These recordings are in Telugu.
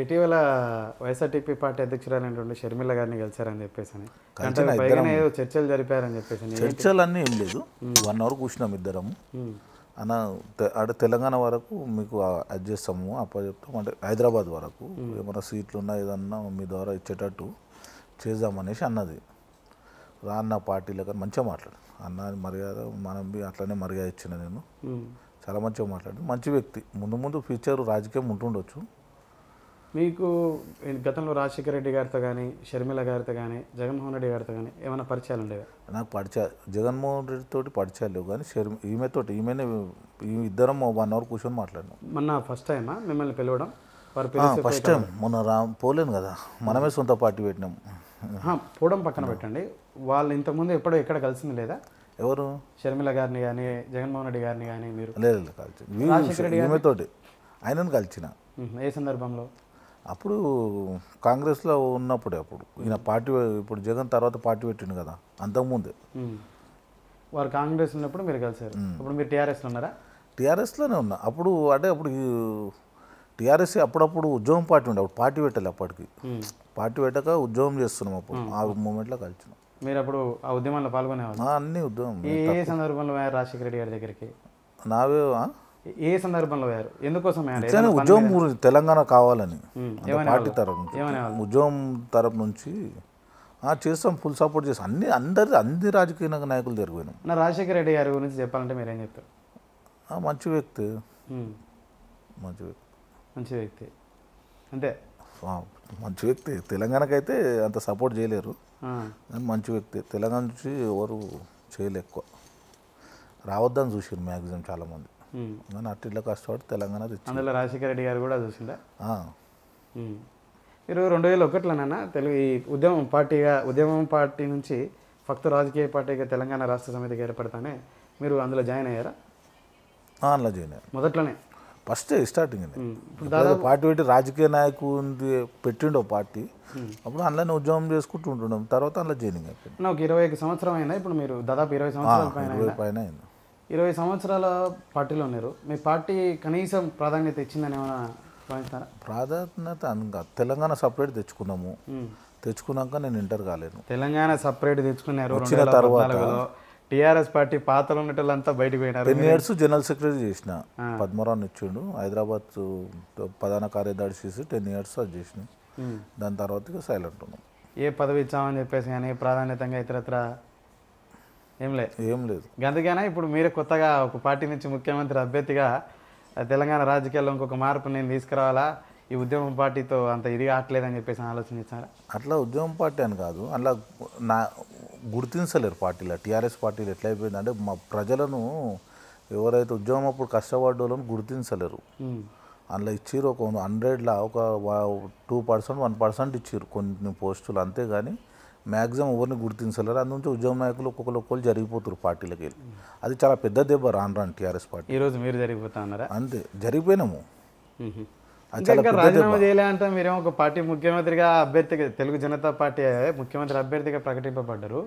ఇటీవల వైఎస్ఆర్టీపీ పార్టీ అధ్యక్షురాలైనటువంటి షర్మిల గారిని గెలిచారని చెప్పేసి అని చర్చలు జరిపారని చెప్పేసి చర్చలు అన్నీ ఏం లేదు వన్ అవర్ కూర్చున్నాం ఇద్దరం అన్న అటు తెలంగాణ వరకు మీకు అప్ప చెప్తాము అంటే హైదరాబాద్ వరకు ఏమైనా సీట్లు ఉన్నా ఏదన్నా మీ ద్వారా ఇచ్చేటట్టు చేద్దామనేసి అన్నది రాన్న కానీ మంచిగా మాట్లాడు అన్న మర్యాద మనం అట్లనే మర్యాద ఇచ్చిన నేను చాలా మంచిగా మాట్లాడు మంచి వ్యక్తి ముందు ముందు ఫ్యూచర్ రాజకీయం ఉంటుండొచ్చు మీకు గతంలో రాజశేఖర రెడ్డి గారితో కానీ షర్మిల గారితో కానీ జగన్మోహన్ రెడ్డి గారితో కానీ ఏమైనా పరిచయాలు ఉండేవి నాకు పరిచయా జగన్మోహన్ రెడ్డితో పరిచయాలు లేవు కానీ షర్మి ఈమెతో ఈమెనే ఇద్దరం వన్ అవర్ కూర్చొని మాట్లాడినాం మొన్న ఫస్ట్ టైమా మిమ్మల్ని పిలవడం ఫస్ట్ టైం మొన్న రా పోలేను కదా మనమే సొంత పార్టీ పెట్టినాం పోవడం పక్కన పెట్టండి వాళ్ళు ఇంతకుముందు ఎప్పుడో ఎక్కడ కలిసింది లేదా ఎవరు షర్మిల గారిని కానీ జగన్మోహన్ రెడ్డి గారిని కానీ మీరు లేదు కలిసి ఈమెతోటి ఆయనను కలిసిన ఏ సందర్భంలో అప్పుడు కాంగ్రెస్లో ఉన్నప్పుడే అప్పుడు ఈయన పార్టీ ఇప్పుడు జగన్ తర్వాత పార్టీ పెట్టిండు కదా అంతకుముందే వారు కాంగ్రెస్ ఉన్నప్పుడు మీరు కలిసారు ఇప్పుడు మీరు టీఆర్ఎస్లో ఉన్నారా టీఆర్ఎస్లోనే ఉన్నా అప్పుడు అంటే అప్పుడు టీఆర్ఎస్ అప్పుడప్పుడు ఉద్యోగం పార్టీ ఉండే అప్పుడు పార్టీ పెట్టాలి అప్పటికి పార్టీ పెట్టక ఉద్యోగం చేస్తున్నాం అప్పుడు ఆ మూమెంట్లో కలిసినాం మీరు అప్పుడు ఆ ఉద్యమంలో పాల్గొనేవారు అన్ని ఉద్యమం ఏ సందర్భంలో రాజశేఖర రెడ్డి గారి దగ్గరికి నావే ఏ సందర్భంలో వేరు ఎందుకోసం ఉద్యోగం తెలంగాణ కావాలని పార్టీ తరఫు ఉద్యోగం తరపు నుంచి చేస్తాం ఫుల్ సపోర్ట్ చేస్తాం అన్ని అందరి అన్ని రాజకీయ నాయకులు తిరిగిపోయినాం రాజశేఖర రెడ్డి గారి గురించి చెప్పాలంటే మీరేం చెప్తారు మంచి వ్యక్తి మంచి వ్యక్తి మంచి వ్యక్తి అంతే మంచి వ్యక్తి తెలంగాణకైతే అంత సపోర్ట్ చేయలేరు మంచి వ్యక్తి తెలంగాణ నుంచి ఎవరు చేయలేక్కువ రావద్దని చూసారు మ్యాక్సిమం చాలామంది కానీ అట్టిట్లో కష్టపడి తెలంగాణ అందులో రాజశేఖర రెడ్డి గారు కూడా చూసిందా మీరు రెండు వేల ఒకటిలోనైనా తెలుగు ఈ ఉద్యమం పార్టీగా ఉద్యమం పార్టీ నుంచి ఫక్త రాజకీయ పార్టీగా తెలంగాణ రాష్ట్ర సమితికి ఏర్పడతానే మీరు అందులో జాయిన్ అయ్యారా అందులో జాయిన్ అయ్యారు మొదట్లోనే ఫస్ట్ స్టార్టింగ్ అండి పార్టీ పెట్టి రాజకీయ నాయకుడి పెట్టిండో పార్టీ అప్పుడు అందులోనే ఉద్యమం చేసుకుంటూ ఉంటుండం తర్వాత అందులో జాయినింగ్ అయిపోయింది నాకు ఇరవై సంవత్సరం అయినా ఇప్పుడు మీరు దాదాపు ఇరవై సంవత్సరాల పైన అయింది ఇరవై సంవత్సరాల పార్టీలో ఉన్నారు మీ పార్టీ కనీసం ప్రాధాన్యత ఇచ్చిందని ఏమైనా భావిస్తారా ప్రాధాన్యత అనగా తెలంగాణ సపరేట్ తెచ్చుకున్నాము తెచ్చుకున్నాక నేను ఇంటర్ కాలేను తెలంగాణ సపరేట్ తెచ్చుకున్నారు వచ్చిన తర్వాత టీఆర్ఎస్ పార్టీ పాతలు ఉండేటోళ్ళంతా బయటకు పోయినారు టెన్ ఇయర్స్ జనరల్ సెక్రటరీ చేసిన పద్మరావు ఇచ్చిండు హైదరాబాద్ ప్రధాన కార్యదర్శి చేసి టెన్ ఇయర్స్ అది చేసిన దాని తర్వాత సైలెంట్ ఉన్నాం ఏ పదవి ఇచ్చామని చెప్పేసి కానీ ప్రాధాన్యతంగా ఇతరత్ర ఏం లేదు ఏం లేదు అందుకేనా ఇప్పుడు మీరే కొత్తగా ఒక పార్టీ నుంచి ముఖ్యమంత్రి అభ్యర్థిగా తెలంగాణ రాజకీయాల్లో ఇంకొక మార్పు నేను తీసుకురావాలా ఈ ఉద్యమం పార్టీతో అంత ఇది కావట్లేదని చెప్పేసి ఆలోచన ఇచ్చారా అట్లా ఉద్యమం పార్టీ అని కాదు అట్లా నా గుర్తించలేరు పార్టీలో టీఆర్ఎస్ పార్టీలు ఎట్లా అయిపోయిందంటే మా ప్రజలను ఎవరైతే ఉద్యమం అప్పుడు కష్టపడ్డోళ్ళను గుర్తించలేరు అందులో ఇచ్చిరు ఒక హండ్రెడ్లో ఒక టూ పర్సెంట్ వన్ పర్సెంట్ ఇచ్చిరు కొన్ని పోస్టులు అంతేగాని మ్యాక్సిమం ఎవరిని గుర్తించలేరు అందుంచి ఉద్యోగ నాయకులు ఒక్కొక్కరు ఒక్కొక్కరు జరిగిపోతారు పార్టీలకి వెళ్ళి అది చాలా పెద్ద దెబ్బ రాను రాను టీఆర్ఎస్ పార్టీ ఈరోజు మీరు జరిగిపోతా ఉన్నారా అంతే జరిగిపోయినాము రాజీనామా చేయలే అంటే మీరేమో ఒక పార్టీ ముఖ్యమంత్రిగా అభ్యర్థిగా తెలుగు జనతా పార్టీ ముఖ్యమంత్రి అభ్యర్థిగా ప్రకటింపబడ్డారు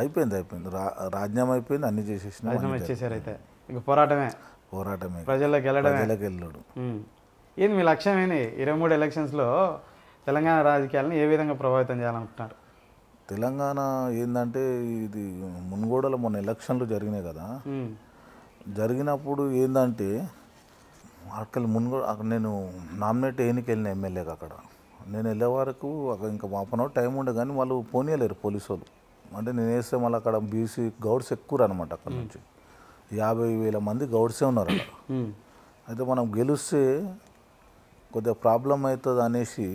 అయిపోయింది అయిపోయింది రాజీనామా అయిపోయింది అన్ని చేసేసిన రాజీనామా అయితే ఇంక పోరాటమే పోరాటమే ప్రజల్లోకి వెళ్ళడం ఏంది మీ లక్ష్యం ఏంటి ఇరవై మూడు ఎలక్షన్స్లో తెలంగాణ రాజకీయాలను ఏ విధంగా ప్రభావితం చేయాలనుకుంటున్నారు తెలంగాణ ఏంటంటే ఇది మున్గోడలో మొన్న ఎలక్షన్లు జరిగినాయి కదా జరిగినప్పుడు ఏంటంటే అక్కడ మున్గో అక్కడ నేను నామినేట్ వేయనికి వెళ్ళిన ఎమ్మెల్యేకి అక్కడ నేను వెళ్ళే వరకు అక్కడ ఇంకా మా అవర్ టైం ఉండే కానీ వాళ్ళు పోనీయలేరు పోలీసు వాళ్ళు అంటే నేను వేస్తే మళ్ళీ అక్కడ బీసీ గౌడ్స్ ఎక్కువ అనమాట అక్కడ నుంచి యాభై వేల మంది గౌడ్సే ఉన్నారు అక్కడ అయితే మనం గెలిస్తే కొద్దిగా ప్రాబ్లం అవుతుంది అనేసి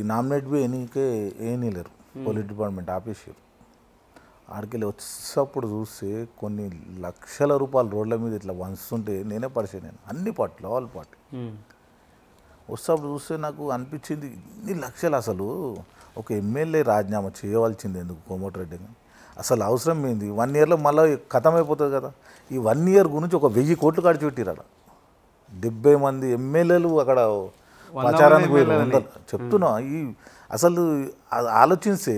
ఈ నామినేట్ బి ఎనీకే ఏమీ లేరు hmm. పోలీస్ డిపార్ట్మెంట్ ఆపేసారు ఆడికెళ్ళి వచ్చేటప్పుడు చూస్తే కొన్ని లక్షల రూపాయలు రోడ్ల మీద ఇట్లా ఉంటే నేనే పరిచయం నేను అన్ని పాటలు ఆల్ పాటలు hmm. వచ్చేటప్పుడు చూస్తే నాకు అనిపించింది ఇన్ని లక్షలు అసలు ఒక ఎమ్మెల్యే రాజీనామా చేయవలసింది ఎందుకు కోమటిరెడ్డి అసలు అవసరం ఏంది వన్ ఇయర్లో మళ్ళీ అయిపోతుంది కదా ఈ వన్ ఇయర్ గురించి ఒక వెయ్యి కోట్లు ఖర్చు పెట్టిరాడ డెబ్బై మంది ఎమ్మెల్యేలు అక్కడ ప్రచారానికి పోయారు చెప్తున్నా ఈ అసలు ఆలోచిస్తే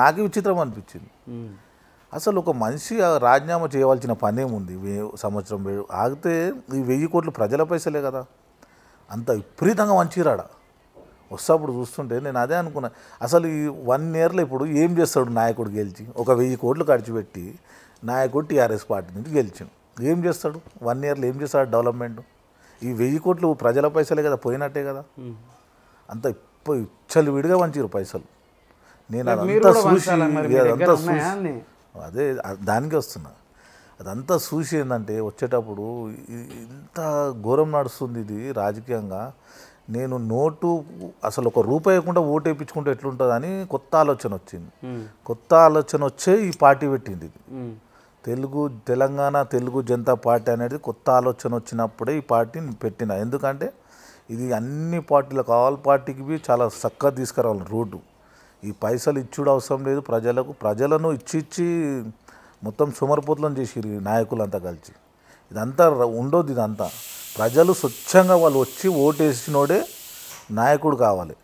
నాకే విచిత్రం అనిపించింది అసలు ఒక మనిషి రాజీనామా చేయవలసిన పనేముంది సంవత్సరం ఆగితే ఈ వెయ్యి కోట్లు ప్రజల పైసలే కదా అంత విపరీతంగా మంచిరాడ వస్తప్పుడు చూస్తుంటే నేను అదే అనుకున్నా అసలు ఈ వన్ ఇయర్లో ఇప్పుడు ఏం చేస్తాడు నాయకుడు గెలిచి ఒక వెయ్యి కోట్లు ఖర్చుపెట్టి నాయకుడు టీఆర్ఎస్ పార్టీ నుంచి గెలిచాడు ఏం చేస్తాడు వన్ ఇయర్లో ఏం చేస్తాడు డెవలప్మెంట్ ఈ వెయ్యి కోట్లు ప్రజల పైసలే కదా పోయినట్టే కదా అంత ఇచ్చలు విడిగా వంచారు పైసలు నేను అదంతా చూసి అదంతా చూసి అదే దానికి వస్తున్నా అదంతా చూసి ఏంటంటే వచ్చేటప్పుడు ఇంత ఘోరం నడుస్తుంది ఇది రాజకీయంగా నేను నోటు అసలు ఒక రూపాయకుండా ఓటు వేయించుకుంటే ఎట్లుంటుందని కొత్త ఆలోచన వచ్చింది కొత్త ఆలోచన వచ్చే ఈ పార్టీ పెట్టింది ఇది తెలుగు తెలంగాణ తెలుగు జనతా పార్టీ అనేది కొత్త ఆలోచన వచ్చినప్పుడే ఈ పార్టీని పెట్టిన ఎందుకంటే ఇది అన్ని పార్టీలకు ఆల్ పార్టీకి చాలా చక్కగా తీసుకురావాలి రూటు ఈ పైసలు ఇచ్చుడు అవసరం లేదు ప్రజలకు ప్రజలను ఇచ్చి ఇచ్చి మొత్తం సుమరిపోతులను చేసిరు నాయకులంతా కలిసి ఇదంతా ఉండదు ఇదంతా ప్రజలు స్వచ్ఛంగా వాళ్ళు వచ్చి ఓటేసినోడే నాయకుడు కావాలి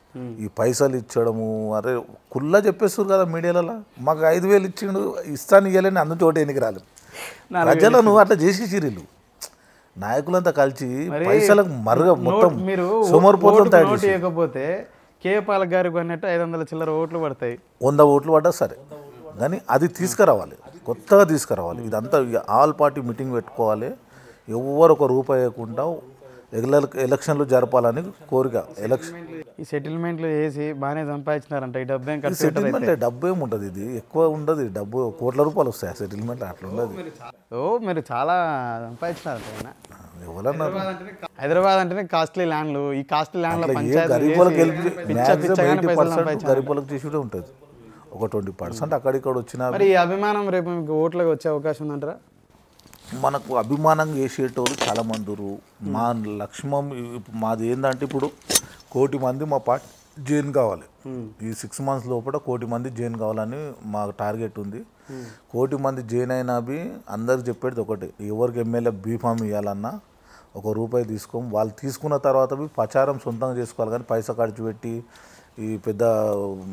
ఈ పైసలు ఇచ్చడము అరే కుల్లా చెప్పేస్తారు కదా మీడియాలలో మాకు ఐదు వేలు ఇచ్చిండు ఇస్తాను ఇవ్వలేని అందుకే చోటు ఎన్నిక రాలేదు ప్రజలను అట్లా చేసి చీరీలు నాయకులంతా కలిసి పైసలకు మరుగ మొత్తం కే కేపాల గారికి అన్నట్టు ఐదు వందల చిల్లర ఓట్లు పడతాయి వంద ఓట్లు పడ్డా సరే కానీ అది తీసుకురావాలి కొత్తగా తీసుకురావాలి ఇదంతా ఆల్ పార్టీ మీటింగ్ పెట్టుకోవాలి ఎవరు ఒక రూపాయి లేకుండా ఎలక్షన్లు జరపాలని కోరిక ఎలక్షన్ ఈ సెటిల్మెంట్లు వేసి బాగానే సంపాదించినారంట ఈ డబ్బు ఏం సెటిల్మెంట్ డబ్బు ఏమి ఇది ఎక్కువ ఉండదు డబ్బు కోట్ల రూపాయలు వస్తాయి సెటిల్మెంట్ అట్లా ఉండదు ఓ మీరు చాలా సంపాదించినారంట హైదరాబాద్ అంటేనే కాస్ట్లీ ల్యాండ్లు ఈ కాస్ట్లీ ల్యాండ్లో పంచాయతీ గరీబులకు ఉంటుంది ఒక ట్వంటీ పర్సెంట్ అక్కడిక్కడ వచ్చిన మరి ఈ అభిమానం రేపు మీకు ఓట్లకు వచ్చే అవకాశం ఉందంటారా మనకు అభిమానం చేసేటోళ్ళు చాలా మందురు మా లక్ష్మం మాది ఏంటంటే ఇప్పుడు కోటి మంది మా పార్ట్ జైన్ కావాలి ఈ సిక్స్ మంత్స్ లోపల కోటి మంది జైన్ కావాలని మాకు టార్గెట్ ఉంది కోటి మంది జైన్ అయినా బి అందరికి చెప్పేది ఒకటి ఎవరికి ఎమ్మెల్యే బీఫామ్ ఇవ్వాలన్నా ఒక రూపాయి తీసుకోం వాళ్ళు తీసుకున్న తర్వాత ప్రచారం సొంతంగా చేసుకోవాలి కానీ పైసా ఖర్చు పెట్టి ఈ పెద్ద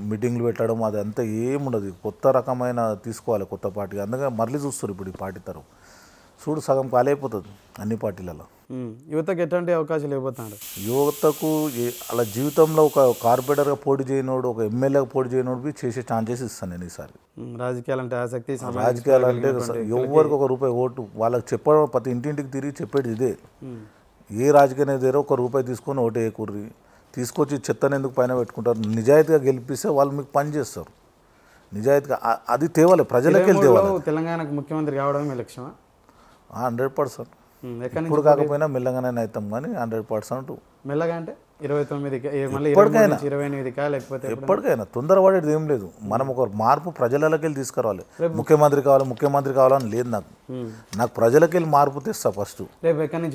మీటింగ్లు పెట్టడం అదంతా ఏముండదు కొత్త రకమైన తీసుకోవాలి కొత్త పార్టీ అందుకని మరలి చూస్తారు ఇప్పుడు ఈ పార్టీ తరం చూడు సగం పాలైపోతుంది అన్ని పార్టీలలో యువతకు ఎట్లాంటి అవకాశాలు ఇవ్వబోతున్నాడు యువతకు అలా జీవితంలో ఒక కార్పొరేటర్గా పోటీ చేయనోడు ఒక ఎమ్మెల్యేగా పోటీ చేయనోడు చేసే ఛాన్సెస్ ఇస్తాను నేను ఈసారి రాజకీయాలు అంటే ఆసక్తి రాజకీయాలు అంటే ఎవరికి ఒక రూపాయి ఓటు వాళ్ళకి చెప్పడం ప్రతి ఇంటింటికి తిరిగి చెప్పేది ఇదే ఏ రాజకీయ నేత ఒక రూపాయి తీసుకొని ఓటు వేయకూర్రి తీసుకొచ్చి చెత్తను ఎందుకు పైన పెట్టుకుంటారు నిజాయితీగా గెలిపిస్తే వాళ్ళు మీకు పని చేస్తారు నిజాయితీగా అది తేవాలి ప్రజలకే తేవాలి తెలంగాణకు ముఖ్యమంత్రి కావడమే లక్ష్యమా హండ్రెడ్ పర్సెంట్ ఇప్పుడు కాకపోయినా మెల్లగానే అవుతాం కానీ హండ్రెడ్ పర్సెంట్ మెల్లగా అంటే ఇరవై తొమ్మిది ఎప్పటికైనా ఇరవై ఎనిమిదికా లేకపోతే ఎప్పటికైనా తొందరపడేది ఏం లేదు మనం ఒక మార్పు ప్రజలకి వెళ్ళి తీసుకురావాలి ముఖ్యమంత్రి కావాలి ముఖ్యమంత్రి కావాలని లేదు నాకు నాకు ప్రజలకి వెళ్ళి మార్పు తెస్తా ఫస్ట్ రేపు ఎక్కడి నుంచి